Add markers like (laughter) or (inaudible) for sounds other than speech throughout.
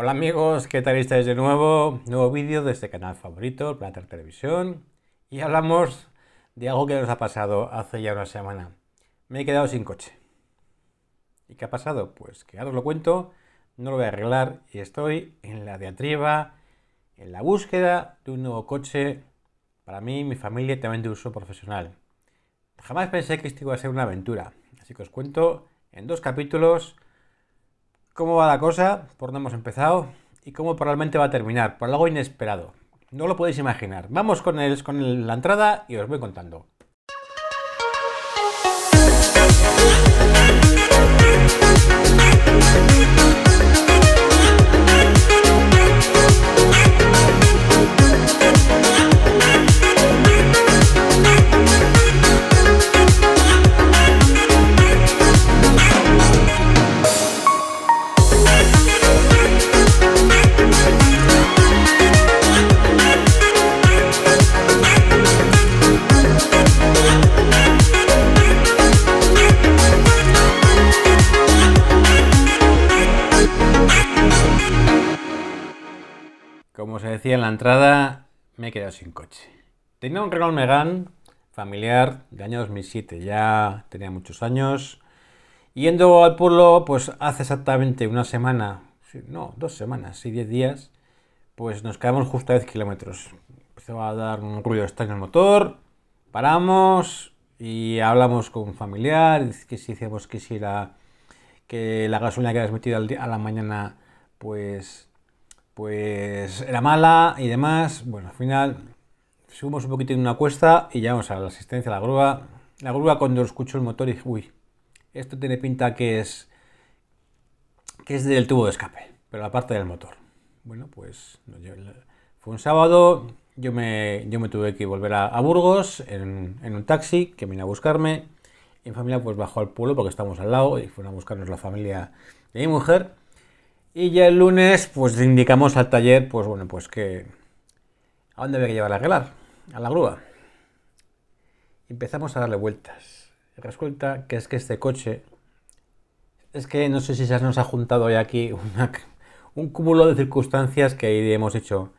Hola amigos, ¿qué tal estáis de nuevo? Nuevo vídeo de este canal favorito, Televisión. Y hablamos de algo que nos ha pasado hace ya una semana. Me he quedado sin coche. ¿Y qué ha pasado? Pues que ahora os lo cuento, no lo voy a arreglar y estoy en la diatriba, en la búsqueda de un nuevo coche para mí mi familia y también de uso profesional. Jamás pensé que esto iba a ser una aventura, así que os cuento en dos capítulos cómo va la cosa, por dónde hemos empezado y cómo probablemente va a terminar, por algo inesperado. No lo podéis imaginar. Vamos con, el, con la entrada y os voy contando. sin coche. Tenía un Renault Megane familiar de año 2007, ya tenía muchos años. Yendo al pueblo, pues hace exactamente una semana, no, dos semanas, sí, diez días, pues nos quedamos justo a 10 kilómetros. Se va a dar un ruido en el motor, paramos y hablamos con un familiar, que si hacemos que que la gasolina que habías metido a la mañana, pues pues era mala y demás. Bueno, al final subimos un poquito en una cuesta y llegamos a la asistencia a la grúa. La grúa cuando escucho el motor dije, uy, esto tiene pinta que es que es del tubo de escape, pero la parte del motor. Bueno, pues fue un sábado, yo me, yo me tuve que volver a, Burgos en, un taxi que vino a buscarme. Mi familia pues bajó al pueblo porque estamos al lado y fueron a buscarnos la familia de mi mujer. Y ya el lunes, pues indicamos al taller, pues bueno, pues que... ¿A dónde había que llevar a arreglar? A la grúa. Empezamos a darle vueltas. Resulta que es que este coche... Es que no sé si se nos ha juntado hoy aquí un cúmulo de circunstancias que hemos hecho...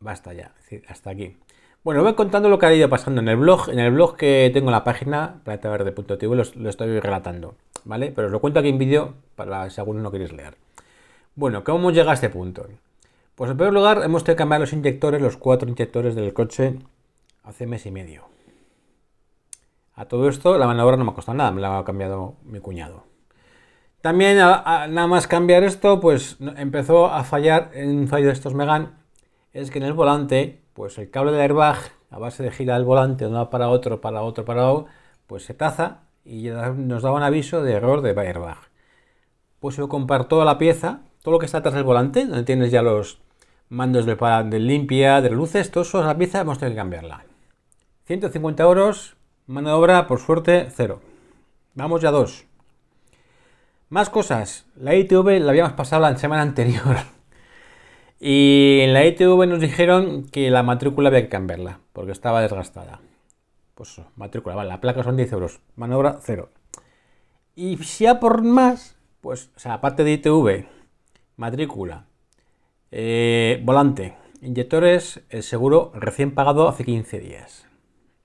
Basta ya, hasta aquí. Bueno, voy contando lo que ha ido pasando en el blog. En el blog que tengo en la página, planetaverde.tv, lo, lo estoy relatando, ¿vale? Pero os lo cuento aquí en vídeo para si alguno no queréis leer. Bueno, ¿cómo hemos a este punto? Pues en primer lugar hemos tenido que cambiar los inyectores, los cuatro inyectores del coche hace mes y medio. A todo esto la maniobra no me ha costado nada, me la ha cambiado mi cuñado. También nada más cambiar esto, pues empezó a fallar en un fallo de estos Megan, es que en el volante, pues el cable del airbag a base de gira del volante de uno para otro, para otro, para otro, pues se taza y nos daba un aviso de error de airbag. Pues yo comparto la pieza todo lo que está atrás del volante, donde tienes ya los mandos de limpia, de luces, todo eso, la pieza hemos tenido que cambiarla. 150 euros, mano por suerte, cero. Vamos ya dos. Más cosas. La ITV la habíamos pasado la semana anterior. (laughs) Y en la ITV nos dijeron que la matrícula había que cambiarla, porque estaba desgastada. Pues matrícula, vale, la placa son 10 euros, manobra cero. Y si a por más, pues, o sea, aparte de ITV, matrícula, eh, volante, inyectores, el eh, seguro recién pagado hace 15 días.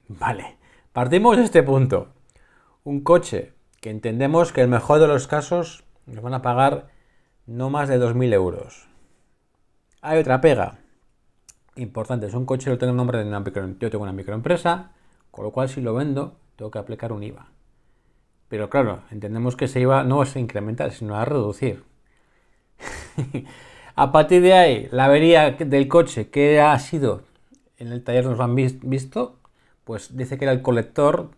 Vale, partimos de este punto. Un coche que entendemos que en el mejor de los casos nos van a pagar no más de 2.000 euros. Hay otra pega. Importante, es un coche lo tengo en nombre de una yo tengo una microempresa, con lo cual si lo vendo tengo que aplicar un IVA. Pero claro, entendemos que ese IVA no ser incremental, sino a reducir. (laughs) a partir de ahí, la avería del coche que ha sido, en el taller nos han visto, pues dice que era el colector,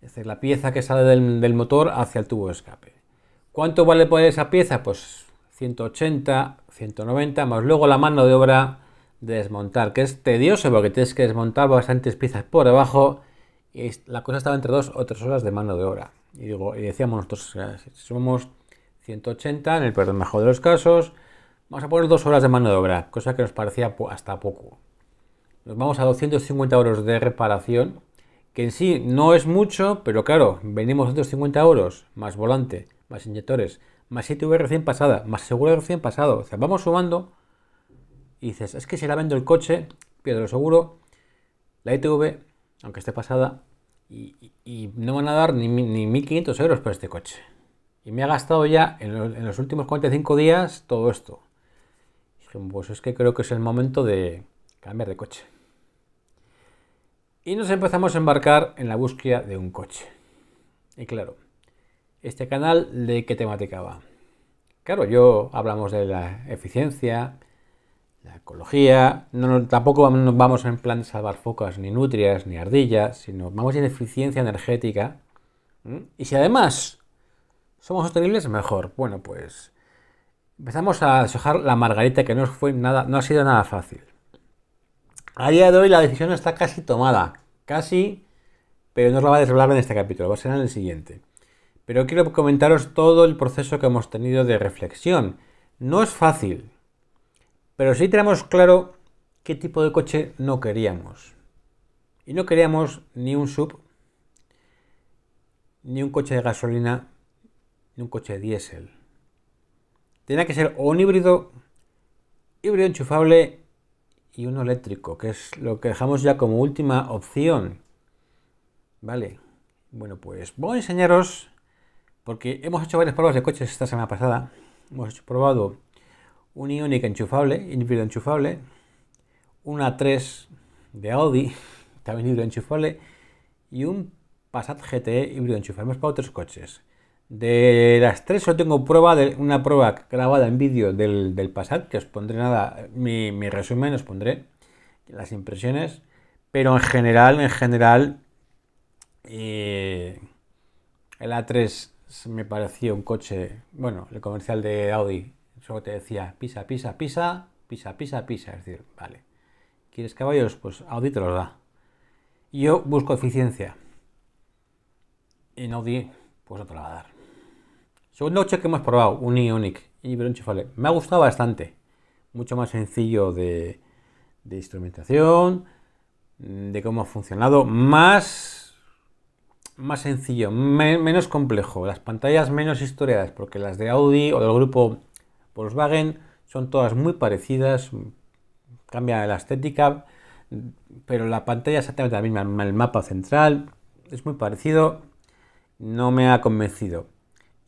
es decir, la pieza que sale del, motor hacia el tubo de escape. ¿Cuánto vale poner esa pieza? Pues 180, 190, más luego la mano de obra de desmontar, que es tedioso porque tienes que desmontar bastantes piezas por debajo y la cosa estaba entre dos o tres horas de mano de obra. Y, digo, y decíamos nosotros, somos 180 en el peor mejor de los casos. Vamos a poner dos horas de mano de obra, cosa que nos parecía hasta poco. Nos vamos a 250 euros de reparación, que en sí no es mucho, pero claro, venimos 250 euros, más volante, más inyectores, más ITV recién pasada, más seguro recién pasado. O sea, vamos sumando y dices, es que si la vendo el coche, pierdo el seguro, la ITV, aunque esté pasada, y, no van a dar ni, ni 1.500 euros por este coche. Y me ha gastado ya en, los últimos 45 días todo esto. pues es que creo que es el momento de cambiar de coche. Y nos empezamos a embarcar en la búsqueda de un coche. Y claro, este canal de qué temática va. Claro, yo hablamos de la eficiencia, la ecología, no, tampoco nos vamos en plan de salvar focas, ni nutrias, ni ardillas, sino vamos en eficiencia energética. Y si además ¿Somos sostenibles? Mejor. Bueno, pues empezamos a deshojar la margarita que no, fue nada, no ha sido nada fácil. A día de hoy la decisión está casi tomada. Casi, pero no os la va a desvelar en este capítulo, va a ser en el siguiente. Pero quiero comentaros todo el proceso que hemos tenido de reflexión. No es fácil, pero sí tenemos claro qué tipo de coche no queríamos. Y no queríamos ni un sub, ni un coche de gasolina un coche diésel. Tiene que ser un híbrido, híbrido enchufable y uno eléctrico, que es lo que dejamos ya como última opción. Vale, bueno, pues voy a enseñaros, porque hemos hecho varias pruebas de coches esta semana pasada. Hemos probado un iónica enchufable, híbrido enchufable, una 3 de Audi, (laughs) también híbrido enchufable, y un Passat GTE híbrido enchufable. Hemos probado otros coches. De las tres solo tengo prueba de, una prueba grabada en vídeo del, del Passat, que os pondré nada, mi, resumen os pondré, las impresiones, pero en general, en general, eh, el A3 me parecía un coche, bueno, el comercial de Audi, solo te decía pisa, pisa, pisa, pisa, pisa, pisa, es decir, vale, ¿quieres caballos? Pues Audi te los da. Yo busco eficiencia. En Audi, pues no te la va a dar. Segundo noche que hemos probado, un Ionic y un Me ha gustado bastante. Mucho más sencillo de, instrumentación, mm, de cómo ha funcionado. Más, más sencillo, menos complejo. Las pantallas menos historiadas, porque las de Audi o del grupo Volkswagen son todas muy parecidas. Cambia la estética, pero la pantalla exactamente la misma. El mapa central es muy parecido. No me ha convencido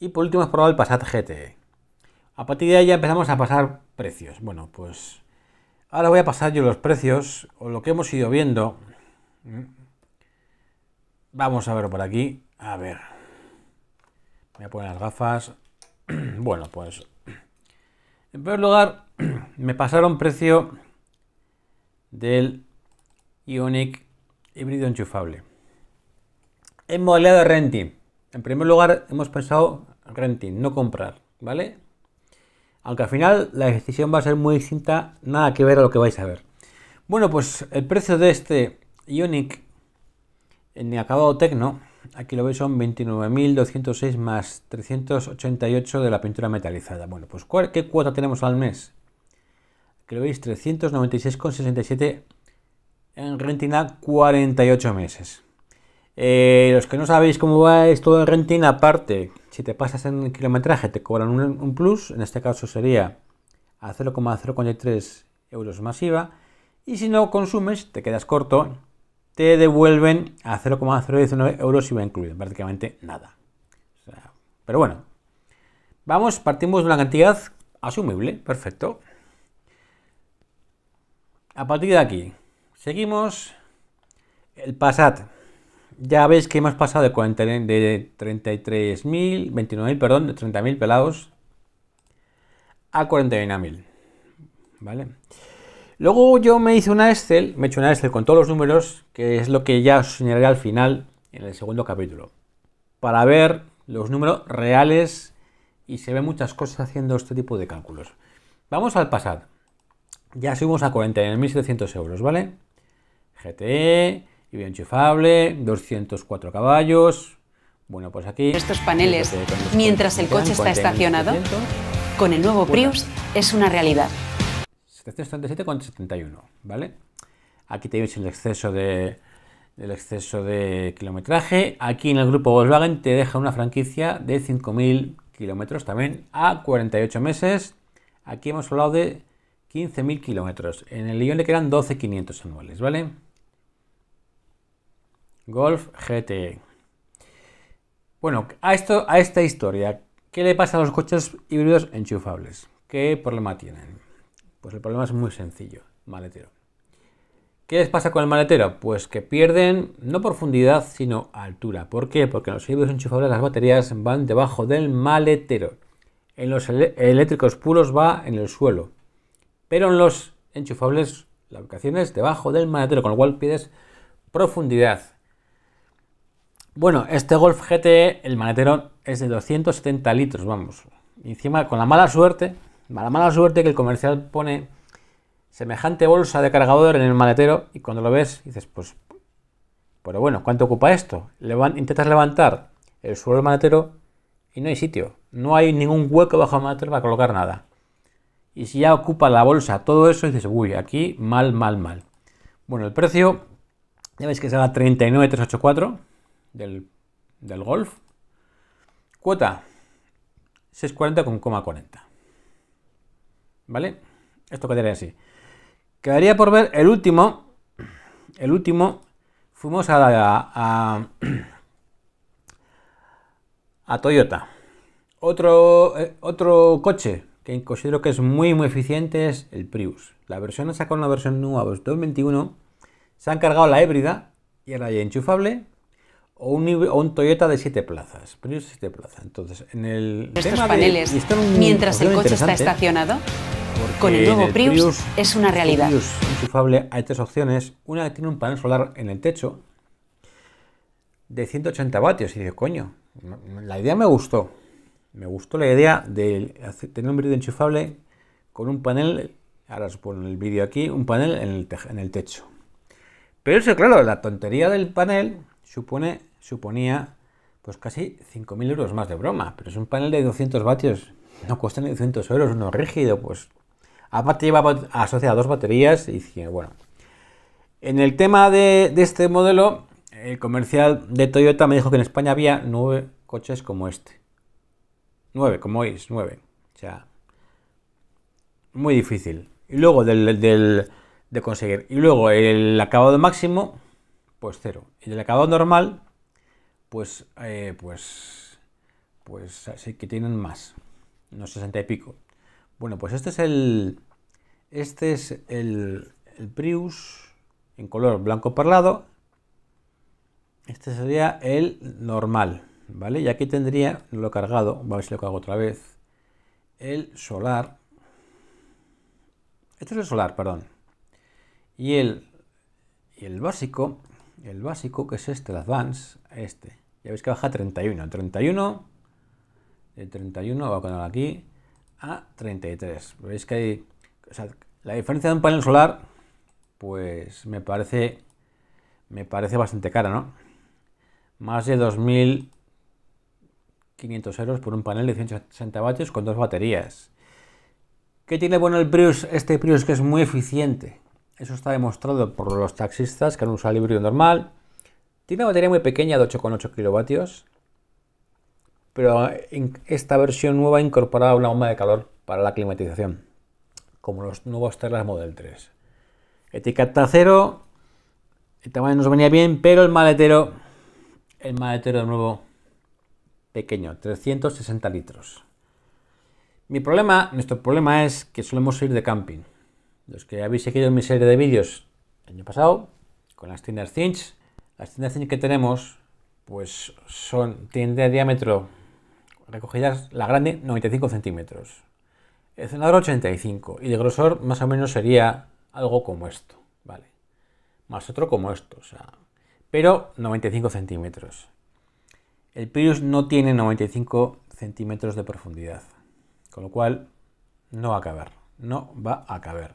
y por último hemos probado el Passat GTE. A partir de ahí ya empezamos a pasar precios. Bueno, pues ahora voy a pasar yo los precios o lo que hemos ido viendo. Vamos a ver por aquí. A ver. Voy a poner las gafas. (clears throat) Bueno, pues... En primer lugar, (clears throat) me pasaron precio del Ionic híbrido enchufable. En modalidad de renting. En primer lugar, hemos pensado renting, no comprar, ¿vale? Aunque al final la decisión va a ser muy distinta, nada que ver a lo que vais a ver. Bueno, pues el precio de este Ionic en acabado Tecno, aquí lo veis son 29.206 más 388 de la pintura metalizada. Bueno, pues ¿qué cuota tenemos al mes? Aquí lo veis 396,67 en Rentina 48 meses. Eh, los que no sabéis cómo va esto de renting, aparte si te pasas en el kilometraje te cobran un, plus, en este caso sería a 0,043 euros más IVA, y si no consumes, te quedas corto, te devuelven a 0,019 euros va incluido, prácticamente nada. pero bueno, vamos, partimos de una cantidad asumible, perfecto. A partir de aquí, seguimos el Passat ya veis que hemos pasado de, 33.000, 29.000, perdón, de 30.000 pelados a 41.000. ¿Vale? Luego yo me hice una Excel, me he hecho una Excel con todos los números, que es lo que ya os señalaré al final en el segundo capítulo, para ver los números reales y se ven muchas cosas haciendo este tipo de cálculos. Vamos al pasado. Ya subimos a 41.700 euros, ¿vale? GTE, y bien enchufable, 204 caballos. Bueno, pues aquí... Estos paneles, mientras el coche está estacionado, con el nuevo Prius es una realidad. 71 ¿vale? Aquí tenéis el exceso de el exceso de kilometraje. Aquí en el grupo Volkswagen te deja una franquicia de 5.000 kilómetros también a 48 meses. Aquí hemos hablado de 15.000 kilómetros. En el guión le quedan 12.500 anuales, ¿vale? Golf GTE. Bueno, a, esto, a esta historia, ¿qué le pasa a los coches híbridos enchufables? ¿Qué problema tienen? Pues el problema es muy sencillo, maletero. ¿Qué les pasa con el maletero? Pues que pierden no profundidad, sino altura. ¿Por qué? Porque en los híbridos enchufables las baterías van debajo del maletero. En los eléctricos puros va en el suelo. Pero en los enchufables la ubicación es debajo del maletero, con lo cual pides profundidad. Bueno, este Golf GTE, el maletero, es de 270 litros, vamos. encima, con la mala suerte, la mala suerte que el comercial pone semejante bolsa de cargador en el maletero y cuando lo ves dices, pues, pero bueno, ¿cuánto ocupa esto? intentas levantar el suelo del maletero y no hay sitio. No hay ningún hueco bajo el maletero para colocar nada. Y si ya ocupa la bolsa todo eso, dices, uy, aquí mal, mal, mal. Bueno, el precio, ya veis que se será 39,384 del, golf. Cuota 640,40. ¿Vale? Esto quedaría así. Quedaría por ver el último. El último. Fuimos a, a, a, Toyota. Otro, eh, otro coche que considero que es muy, muy eficiente es el Prius. La versión ha sacado una versión nueva 2021. Se han cargado la híbrida y ahora ya enchufable o un, Toyota de 7 plazas. Prius de 7 plazas. Entonces, en el. paneles, de, mientras el coche está estacionado, con el nuevo Prius, es una realidad. Prius enchufable, hay tres opciones. Una que tiene un panel solar en el techo de 180 vatios. Y digo, coño, la idea me gustó. Me gustó la idea de tener un vídeo enchufable con un panel, ahora os pongo el vídeo aquí, un panel en en el techo. Pero eso, claro, la tontería del panel supone suponía pues casi 5.000 euros más de broma, pero es un panel de 200 vatios, no cuesta ni 200 euros, uno rígido, pues aparte lleva a dos baterías y bueno. En el tema de, este modelo, el comercial de Toyota me dijo que en España había nueve coches como este. Nueve, como veis nueve. O sea, muy difícil. Y luego del, del, de conseguir. Y luego el acabado máximo, pues cero. Y el acabado normal, pues, eh, pues, pues así ah, que tienen más, unos 60 y pico. Bueno, pues este es el, este es el, el Prius en color blanco parlado. Este sería el normal, ¿vale? Y aquí tendría, lo cargado, vamos a ver si lo cargo otra vez, el solar. Este es el solar, perdón. Y el, y el básico, el básico que es este, el advance, este. Ya veis que baja 31. 31, de 31 va a aquí a 33. Veis que hay, o sea, la diferencia de un panel solar, pues me parece, me parece bastante cara, ¿no? Más de 2.500 euros por un panel de 160 vatios con dos baterías. ¿Qué tiene bueno el Prius? Este Prius que es muy eficiente. Eso está demostrado por los taxistas que han usado el híbrido normal tiene una batería muy pequeña de 8,8 kilovatios, pero esta versión nueva ha incorporado una bomba de calor para la climatización, como los nuevos Terras Model 3. Etiqueta cero, el tamaño nos venía bien, pero el maletero, el maletero de nuevo pequeño, 360 litros. Mi problema, nuestro problema es que solemos ir de camping. Los que habéis seguido mi serie de vídeos el año pasado, con las Tinder Cinch, las tiendas que tenemos, pues son, de diámetro recogidas la grande 95 centímetros, el cenador 85 y de grosor más o menos sería algo como esto, ¿vale? Más otro como esto, o sea, pero 95 centímetros. El Prius no tiene 95 centímetros de profundidad, con lo cual no va a caber, no va a caber.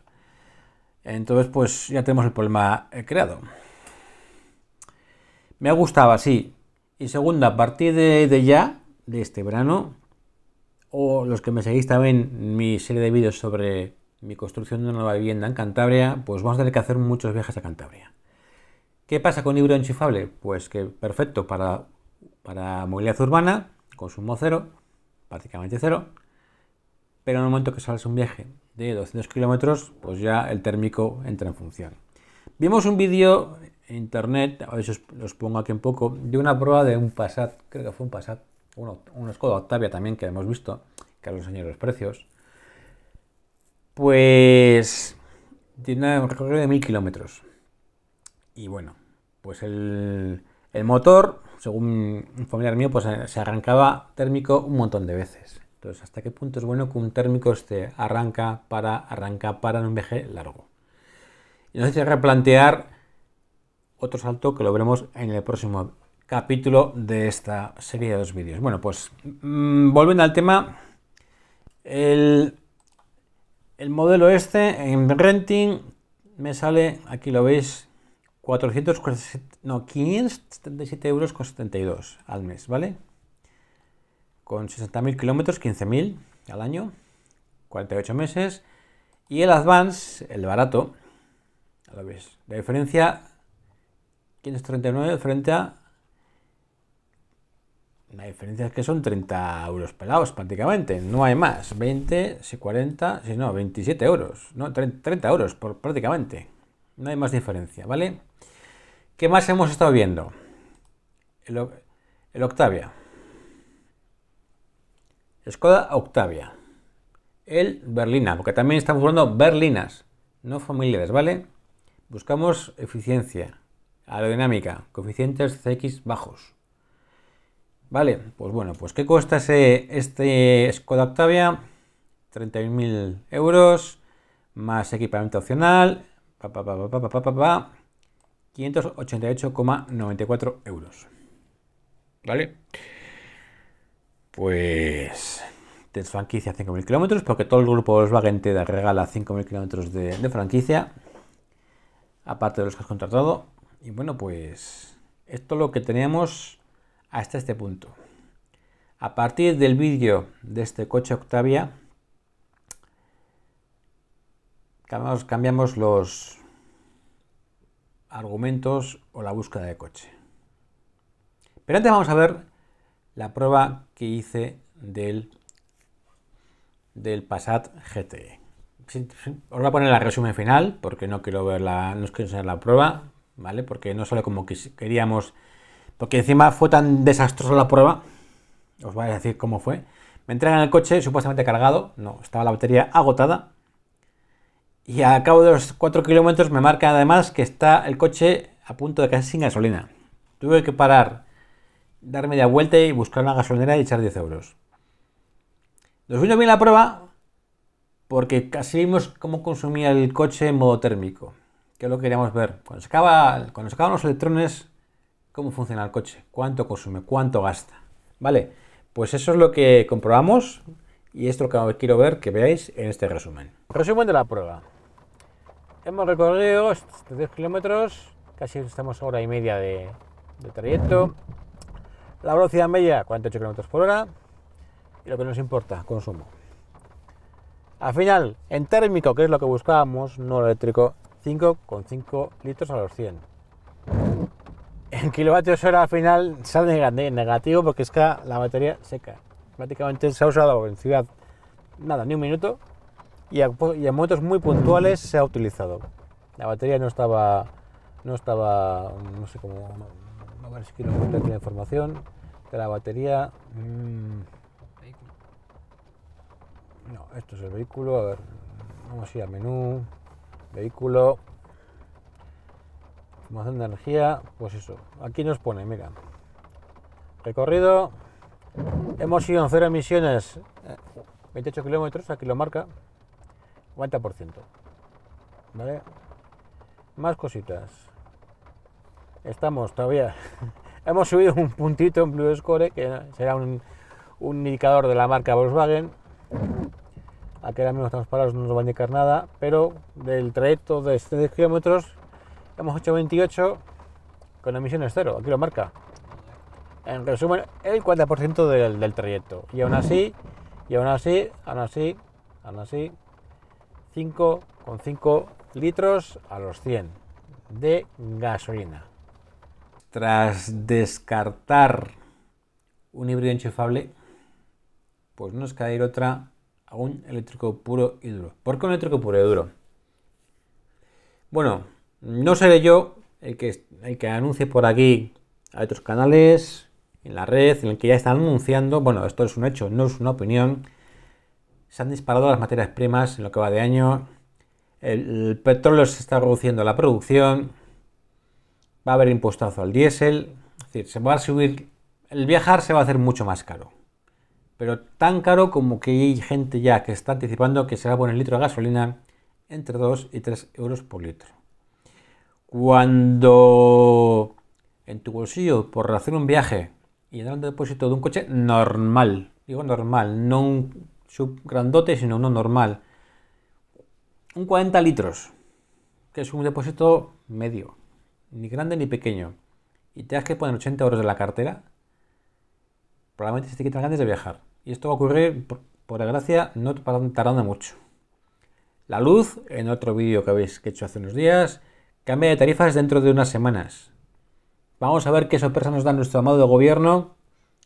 Entonces, pues ya tenemos el problema eh, creado me gustaba, sí. Y segunda a partir de, ya, de este verano, o los que me seguís también mi serie de vídeos sobre mi construcción de una nueva vivienda en Cantabria, pues vamos a tener que hacer muchos viajes a Cantabria. ¿Qué pasa con híbrido enchufable? Pues que perfecto para, para movilidad urbana, consumo cero, prácticamente cero, pero en el momento que sales un viaje de 200 kilómetros, pues ya el térmico entra en función. Vimos un vídeo internet, a veces los pongo aquí un poco, de una prueba de un Passat, creo que fue un Passat, un, un Skoda Octavia también que hemos visto, que os enseñé los precios, pues tiene un recorrido de mil kilómetros. Y bueno, pues el, el motor, según un familiar mío, pues eh, se arrancaba térmico un montón de veces. Entonces, ¿hasta qué punto es bueno que un térmico este arranca, para, arranca, para en un viaje largo? Y replantear otro salto que lo veremos en el próximo capítulo de esta serie de dos vídeos. Bueno, pues mm, volviendo al tema, el, el modelo este en renting me sale, aquí lo veis, 447, no, 577 euros con 72 al mes, ¿vale? Con mil kilómetros, 15.000 al año, 48 meses. Y el Advance, el barato, lo veis, la diferencia 539 frente a... La diferencia es que son 30 euros pelados prácticamente, no hay más. 20, si 40, si no, 27 euros, no, 30 euros por, prácticamente. No hay más diferencia, ¿vale? ¿Qué más hemos estado viendo? El, Octavia. Skoda Octavia. El Berlina, porque también estamos hablando berlinas, no familiares, ¿vale? Buscamos eficiencia. Aerodinámica, coeficientes CX bajos. Vale, pues bueno, pues ¿qué cuesta ese, este Skoda Octavia? 31.000 euros, más equipamiento opcional, pa, pa, 588,94 euros. ¿Vale? Pues te franquicia 5.000 kilómetros, porque todo el grupo Volkswagen te regala 5.000 kilómetros de, de franquicia, aparte de los que has contratado, y bueno, pues esto es lo que teníamos hasta este punto. A partir del vídeo de este coche Octavia, cambiamos, cambiamos los argumentos o la búsqueda de coche. Pero antes vamos a ver la prueba que hice del, del Passat GTE. Os voy a poner el resumen final porque no quiero ver no quiero enseñar la prueba, porque no sale como queríamos. Porque encima fue tan desastrosa la prueba. Os voy a decir cómo fue. Me entregan el coche supuestamente cargado. No, estaba la batería agotada. Y a cabo de los 4 kilómetros me marca además que está el coche a punto de casi sin gasolina. Tuve que parar, dar media vuelta y buscar una gasolinera y echar 10 euros. Nos vino bien la prueba porque casi vimos cómo consumía el coche en modo térmico que es lo que queríamos ver. Cuando se, cuando se acaban los electrones, ¿cómo funciona el coche? ¿Cuánto consume? ¿Cuánto gasta? ¿Vale? Pues eso es lo que comprobamos y esto es lo que quiero ver que veáis en este resumen. Resumen de la prueba. Hemos recorrido 10 kilómetros, casi estamos hora y media de, trayecto. La velocidad media 48 kilómetros por hora y lo que nos importa, consumo. Al final, en térmico, que es lo que buscábamos, no eléctrico, 5,5 litros a los 100. En kilovatios hora al final sale negativo porque es que la batería seca. Prácticamente se ha usado en ciudad nada, ni un minuto y, en momentos muy puntuales se ha utilizado. La batería no estaba, no estaba, no sé cómo, a ver si quiero información de la batería. Mm, no, esto es el vehículo, a ver, vamos a ir al menú. Vehículo. más de energía. Pues eso. Aquí nos pone, mira. Recorrido. Hemos ido en cero emisiones. 28 eh, kilómetros. Aquí lo marca. 90%. ¿Vale? Más cositas. Estamos todavía. (laughs) Hemos subido un puntito en Blue Score, que será un indicador de la marca Volkswagen. Aquí ahora mismo estamos parados, no nos va a indicar nada, pero del trayecto de 70 kilómetros hemos hecho 28 con emisiones cero, aquí lo marca. En resumen, el 40% del, del, trayecto. Y aún así, y aún así, aún así, aún así, 5,5 litros a los 100 de gasolina. Tras descartar un híbrido enchufable, pues nos cae otra a un eléctrico puro y duro. ¿Por qué un eléctrico puro y duro? Bueno, no seré yo el que, el que anuncie por aquí a otros canales, en la red, en el que ya están anunciando, bueno, esto es un hecho, no es una opinión, se han disparado las materias primas en lo que va de año, el, el petróleo se está reduciendo la producción, va a haber impuestazo al diésel, es decir, se va a subir, el viajar se va a hacer mucho más caro pero tan caro como que hay gente ya que está anticipando que se va a poner el litro de gasolina entre 2 y 3 euros por litro. Cuando en tu bolsillo, por hacer un viaje y en un depósito de un coche normal, digo normal, no un subgrandote, sino uno normal, un 40 litros, que es un depósito medio, ni grande ni pequeño, y te has que poner 80 euros de la cartera, probablemente se te quitan ganas de viajar. Y esto va a ocurrir, por, desgracia, no tardando mucho. La luz, en otro vídeo que habéis hecho hace unos días, cambia de tarifas dentro de unas semanas. Vamos a ver qué sorpresa nos da nuestro amado gobierno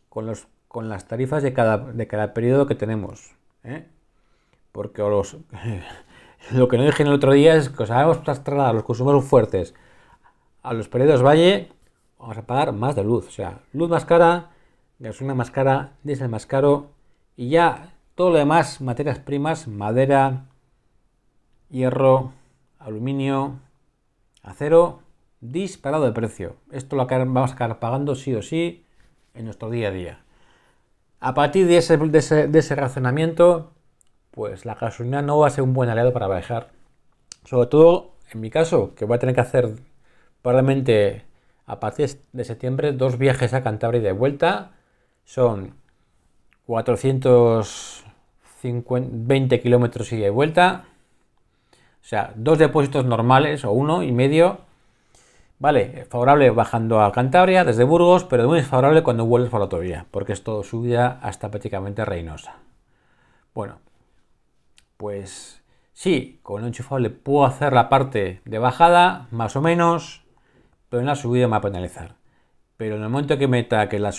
con, los, con las tarifas de cada, de cada periodo que tenemos. ¿eh? Porque (laughs) lo que no dije en el otro día es que os habíamos trasladado a los consumidores fuertes a los periodos valle, vamos a pagar más de luz. O sea, luz más cara, gasolina más cara, diésel más caro y ya todo lo demás, materias primas, madera, hierro, aluminio, acero, disparado de precio. Esto lo vamos a acabar pagando sí o sí en nuestro día a día. A partir de ese, de razonamiento, pues la gasolina no va a ser un buen aliado para bajar. Sobre todo en mi caso, que voy a tener que hacer probablemente a partir de septiembre dos viajes a Cantabria y de vuelta son 420 kilómetros ida y vuelta, o sea, dos depósitos normales o uno y medio. Vale, favorable bajando a Cantabria desde Burgos, pero muy desfavorable cuando vuelves por la autovía, porque es todo subida hasta prácticamente Reynosa. Bueno, pues sí, con un enchufable puedo hacer la parte de bajada, más o menos, pero en la subida me va a penalizar. Pero en el momento que meta que la,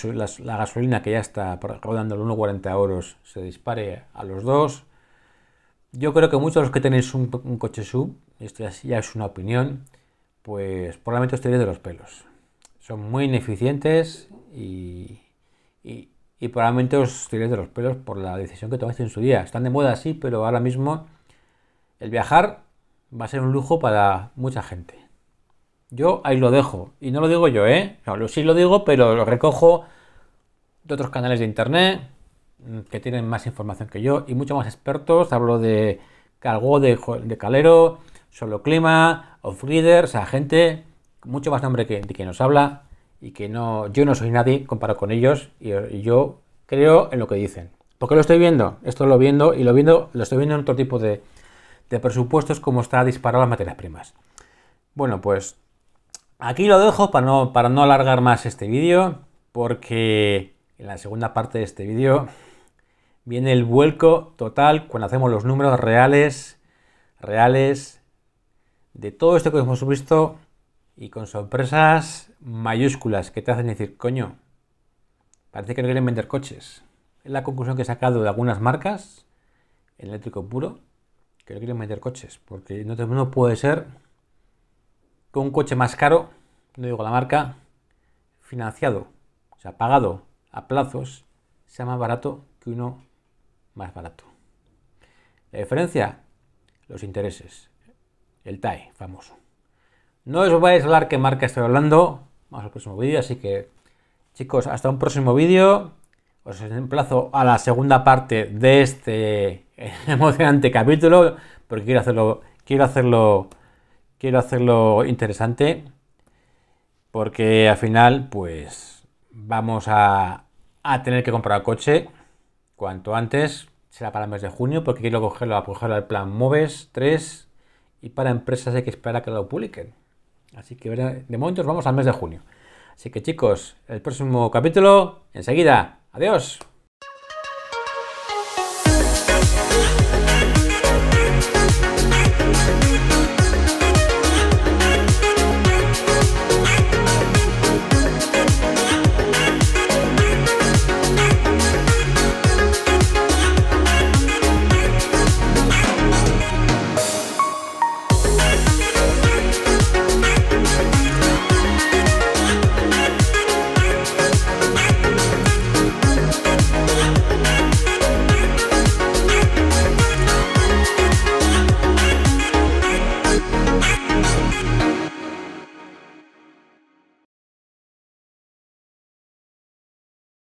gasolina que ya está rodando los 1,40 euros se dispare a los dos, yo creo que muchos de los que tenéis un, coche sub, esto ya, es una opinión, pues probablemente os tiréis de los pelos. Son muy ineficientes y, probablemente os tiréis de los pelos por la decisión que tomaste en su día. Están de moda, así, pero ahora mismo el viajar va a ser un lujo para mucha gente. Yo ahí lo dejo. Y no lo digo yo, ¿eh? lo, sí lo digo, pero lo recojo de otros canales de internet mm, que tienen más información que yo y mucho más expertos. Hablo de Calgo, de, Calero, Solo Clima, Off Reader, o sea, gente mucho más nombre que, de quien nos habla y que no, yo no soy nadie comparado con ellos y, yo creo en lo que dicen. Porque lo estoy viendo, esto lo viendo y lo viendo, lo estoy viendo en otro tipo de, de presupuestos como está disparado las materias primas. Bueno, pues Aquí lo dejo para no, para no alargar más este vídeo, porque en la segunda parte de este vídeo viene el vuelco total cuando hacemos los números reales, reales, de todo esto que hemos visto y con sorpresas mayúsculas que te hacen decir, coño, parece que no quieren vender coches. Es la conclusión que he sacado de algunas marcas, eléctrico puro, que no quieren vender coches, porque no, no puede ser con un coche más caro, no digo la marca, financiado, o sea, pagado a plazos, sea más barato que uno más barato. La diferencia, los intereses. El TAE, famoso. No os vais a hablar qué marca estoy hablando, vamos al próximo vídeo, así que chicos, hasta un próximo vídeo. Os emplazo a la segunda parte de este (laughs) emocionante capítulo, porque quiero hacerlo, quiero hacerlo quiero hacerlo interesante porque al final pues vamos a, tener que comprar coche cuanto antes, será para el mes de junio porque quiero cogerlo, a al plan Moves 3 y para empresas hay que esperar a que lo publiquen. Así que de momento vamos al mes de junio. Así que chicos, el próximo capítulo enseguida. Adiós.